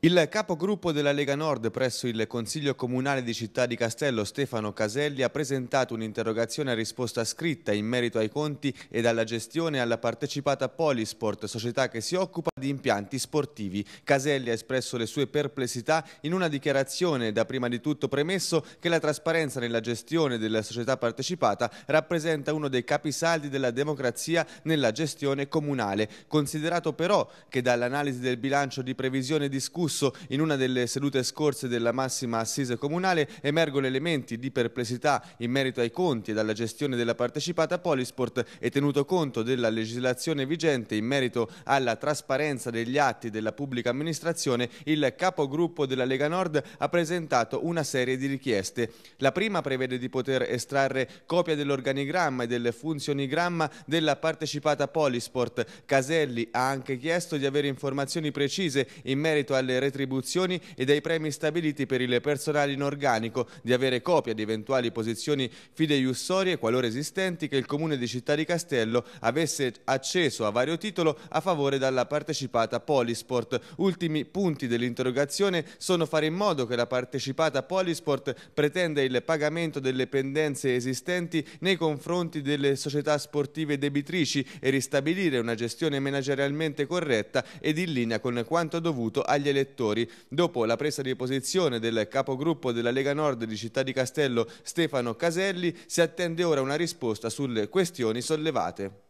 Il capogruppo della Lega Nord presso il Consiglio Comunale di Città di Castello, Stefano Caselli, ha presentato un'interrogazione a risposta scritta in merito ai conti e alla gestione alla partecipata Polisport, società che si occupa di impianti sportivi. Caselli ha espresso le sue perplessità in una dichiarazione, da prima di tutto premesso che la trasparenza nella gestione della società partecipata rappresenta uno dei capisaldi della democrazia nella gestione comunale. Considerato però che dall'analisi del bilancio di previsione discussa discusso in una delle sedute scorse della massima assise comunale, emergono elementi di perplessità in merito ai conti e alla gestione della partecipata Polisport e tenuto conto della legislazione vigente in merito alla trasparenza degli atti della pubblica amministrazione, il capogruppo della Lega Nord ha presentato una serie di richieste. La prima prevede di poter estrarre copia dell'organigramma e del funzionigramma della partecipata Polisport. Caselli ha anche chiesto di avere informazioni precise in merito alle retribuzioni e dei premi stabiliti per il personale in organico, di avere copia di eventuali posizioni fideiussorie, qualora esistenti, che il Comune di Città di Castello avesse acceso a vario titolo a favore dalla partecipata Polisport. Ultimi punti dell'interrogazione sono fare in modo che la partecipata Polisport pretenda il pagamento delle pendenze esistenti nei confronti delle società sportive debitrici e ristabilire una gestione managerialmente corretta ed in linea con quanto dovuto agli elettori elettori. Dopo la presa di posizione del capogruppo della Lega Nord di Città di Castello Stefano Caselli si attende ora una risposta sulle questioni sollevate.